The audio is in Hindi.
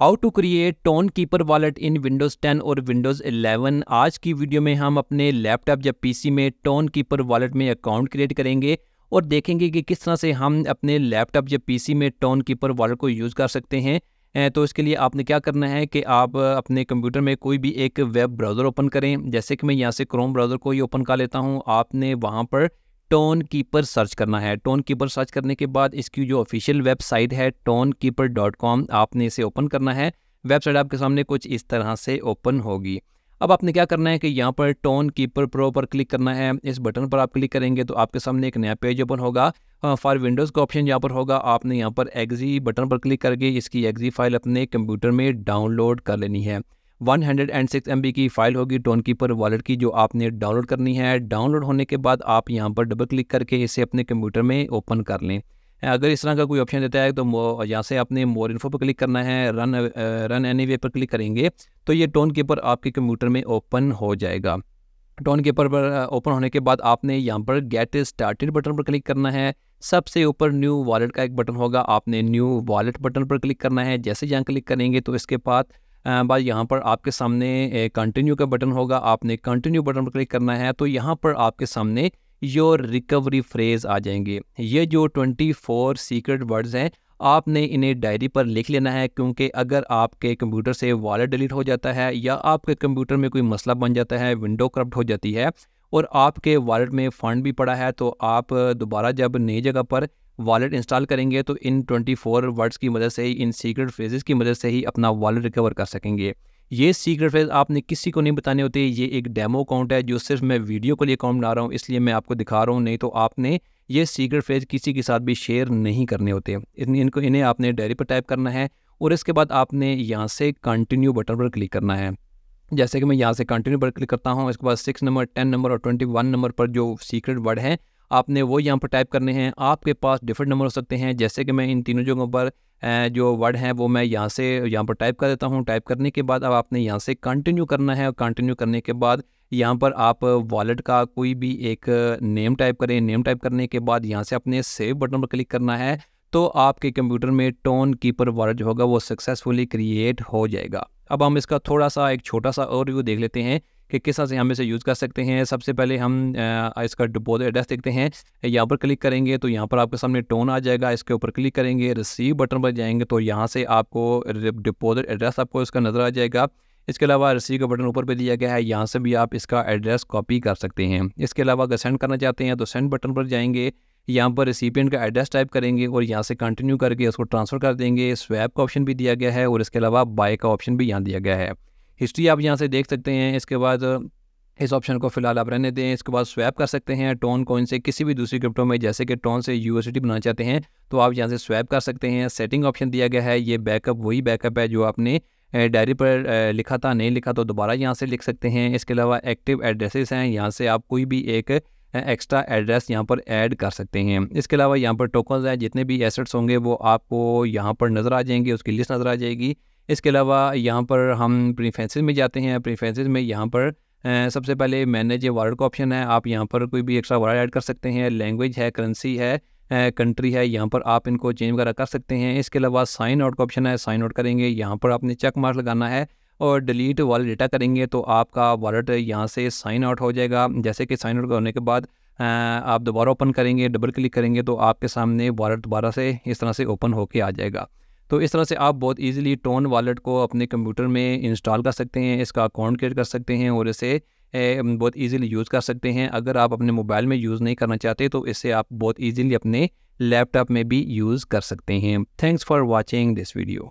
how to create Tonkeeper wallet in Windows 10 और विंडोज़ 11 आज की वीडियो में हम अपने लैपटॉप या पीसी में टोन कीपर वॉलेट में अकाउंट क्रिएट करेंगे और देखेंगे कि किस तरह से हम अपने लैपटॉप या पीसी में टोन कीपर वॉलेट को यूज़ कर सकते हैं तो इसके लिए आपने क्या करना है कि आप अपने कंप्यूटर में कोई भी एक वेब ब्राउज़र ओपन करें जैसे कि मैं यहाँ से क्रोम ब्राउज़र को ही ओपन कर लेता हूँ आपने वहाँ पर टोन कीपर सर्च करना है टोन कीपर सर्च करने के बाद इसकी जो ऑफिशियल वेबसाइट है टोन कीपर डॉट कॉम आपने इसे ओपन करना है वेबसाइट आपके सामने कुछ इस तरह से ओपन होगी अब आपने क्या करना है कि यहाँ पर टोन कीपर प्रो पर क्लिक करना है इस बटन पर आप क्लिक करेंगे तो आपके सामने एक नया पेज ओपन होगा हाँ, फॉर विंडोज़ का ऑप्शन यहाँ पर होगा आपने यहाँ पर एग्जी बटन पर क्लिक करके इसकी एग्जी फाइल अपने कंप्यूटर में डाउनलोड कर लेनी है one hundred and M B की फाइल होगी टोन कीपर वॉलेट की जो आपने डाउनलोड करनी है डाउनलोड होने के बाद आप यहाँ पर डबल क्लिक करके इसे अपने कंप्यूटर में ओपन कर लें अगर इस तरह का कोई ऑप्शन देता है तो यहाँ से आपने मोर इन्फो पर क्लिक करना है रन रन एनी वे पर क्लिक करेंगे तो ये टोन कीपर आपके कंप्यूटर में ओपन हो जाएगा टोन कीपर पर ओपन uh, होने के बाद आपने यहाँ पर गेट स्टार्टेड बटन पर क्लिक करना है सबसे ऊपर न्यू वॉलेट का एक बटन होगा आपने न्यू वॉलेट बटन पर क्लिक करना है जैसे यहाँ क्लिक करेंगे तो इसके बाद बाद यहाँ पर आपके सामने कंटिन्यू का बटन होगा आपने कंटिन्यू बटन पर क्लिक करना है तो यहाँ पर आपके सामने योर रिकवरी फ्रेज आ जाएंगे ये जो 24 सीक्रेट वर्ड्स हैं आपने इन्हें डायरी पर लिख लेना है क्योंकि अगर आपके कंप्यूटर से वॉलेट डिलीट हो जाता है या आपके कंप्यूटर में कोई मसला बन जाता है विंडो करप्ट हो जाती है और आपके वॉलेट में फ़ंड भी पड़ा है तो आप दोबारा जब नई जगह पर वॉलेट इंस्टॉल करेंगे तो इन 24 वर्ड्स की मदद से ही इन सीक्रेट फ्रेजेस की मदद से ही अपना वॉलेट रिकवर कर सकेंगे ये सीक्रेट फ्रेज आपने किसी को नहीं बताने होते ये एक डेमो अकाउंट है जो सिर्फ मैं वीडियो के लिए अकाउंट बना रहा हूँ इसलिए मैं आपको दिखा रहा हूँ नहीं तो आपने ये सीक्रेट फ्रेज किसी के साथ भी शेयर नहीं करने होते इनको इन्हें आपने डायरी पर टाइप करना है और इसके बाद आपने यहाँ से कंटिन्यू बटन पर क्लिक करना है जैसे कि मैं यहाँ से कंटिन्यू पर क्लिक करता हूँ इसके बाद सिक्स नंबर टेन नंबर और ट्वेंटी वन नंबर पर जो सीक्रेट वर्ड हैं आपने वो यहाँ पर टाइप करने हैं आपके पास डिफरेंट नंबर हो सकते हैं जैसे कि मैं इन तीनों जगहों पर जो वर्ड हैं वो मैं यहाँ से यहाँ पर टाइप कर देता हूँ टाइप करने के बाद अब आपने यहाँ से कंटिन्यू करना है और कंटिन्यू करने के बाद यहाँ पर आप वॉलेट का कोई भी एक नेम टाइप करें नेम टाइप करने के बाद यहाँ से अपने सेव बटन पर क्लिक करना है तो आपके कंप्यूटर में टोन कीपर वॉलेट जो होगा वो सक्सेसफुली क्रिएट हो जाएगा अब हम इसका थोड़ा सा एक छोटा सा ओवरव्यू देख लेते हैं कि किस तरह से हम इसे यूज़ कर सकते हैं सबसे पहले हम आ, इसका डिपोजिट एड्रेस देखते हैं यहाँ पर क्लिक करेंगे तो यहाँ पर आपके सामने टोन आ जाएगा इसके ऊपर क्लिक करेंगे रिसीव बटन पर जाएंगे तो यहाँ से आपको डिपोजिट एड्रेस आपको इसका नज़र आ जाएगा इसके अलावा रिसीव का बटन ऊपर पर दिया गया है यहाँ से भी आप इसका एड्रेस कॉपी कर सकते हैं इसके अलावा अगर सेंड करना चाहते हैं तो सेंड बटन पर जाएंगे यहाँ पर रिसिपियंट का एड्रेस टाइप करेंगे और यहाँ से कंटिन्यू करके उसको ट्रांसफ़र कर देंगे स्वैप का ऑप्शन भी दिया गया है और इसके अलावा बाय का ऑप्शन भी यहाँ दिया गया है हिस्ट्री आप यहाँ से देख सकते हैं इसके बाद इस ऑप्शन को फिलहाल आप रहने दें इसके बाद स्वैप कर सकते हैं टोन कोइन से किसी भी दूसरी क्रिप्टो में जैसे कि टोन से यू बनाना चाहते हैं तो आप यहाँ से स्वैप कर सकते हैं सेटिंग ऑप्शन दिया गया है ये बैकअप वही बैकअप है जो आपने डायरी पर लिखा था नहीं लिखा तो दोबारा यहाँ से लिख सकते हैं इसके अलावा एक्टिव एड्रेसेस हैं यहाँ से आप कोई भी एक एक्स्ट्रा एड्रेस यहाँ पर ऐड कर सकते हैं इसके अलावा यहाँ पर टोकन्स हैं जितने भी एसेट्स होंगे वो आपको यहाँ पर नज़र आ जाएंगे उसकी लिस्ट नज़र आ जाएगी इसके अलावा यहाँ पर हम प्रीफेंसेस में जाते हैं प्रीफेंसेस में यहाँ पर सबसे पहले मैनेज ए वर्ड का ऑप्शन है आप यहाँ पर कोई भी एक्स्ट्रा वर्ड ऐड कर सकते हैं लैंग्वेज है करेंसी है कंट्री है यहाँ पर आप इनको चेंज वगैरह कर सकते हैं इसके अलावा साइन आउट का ऑप्शन है साइन आउट करेंगे यहाँ पर आपने चेक मार्क लगाना है और डिलीट वाले डेटा करेंगे तो आपका वॉलेट यहाँ से साइन आउट हो जाएगा जैसे कि साइन आउट होने के बाद आप दोबारा ओपन करेंगे डबल क्लिक करेंगे तो आपके सामने वॉलेट दोबारा से इस तरह से ओपन होके आ जाएगा तो इस तरह से आप बहुत इजीली टोन वॉलेट को अपने कंप्यूटर में इंस्टॉल कर सकते हैं इसका अकाउंट क्रिएट कर सकते हैं और इसे बहुत इजीली यूज़ कर सकते हैं अगर आप अपने मोबाइल में यूज़ नहीं करना चाहते तो इसे आप बहुत इजीली अपने लैपटॉप में भी यूज़ कर सकते हैं thanks for watching this video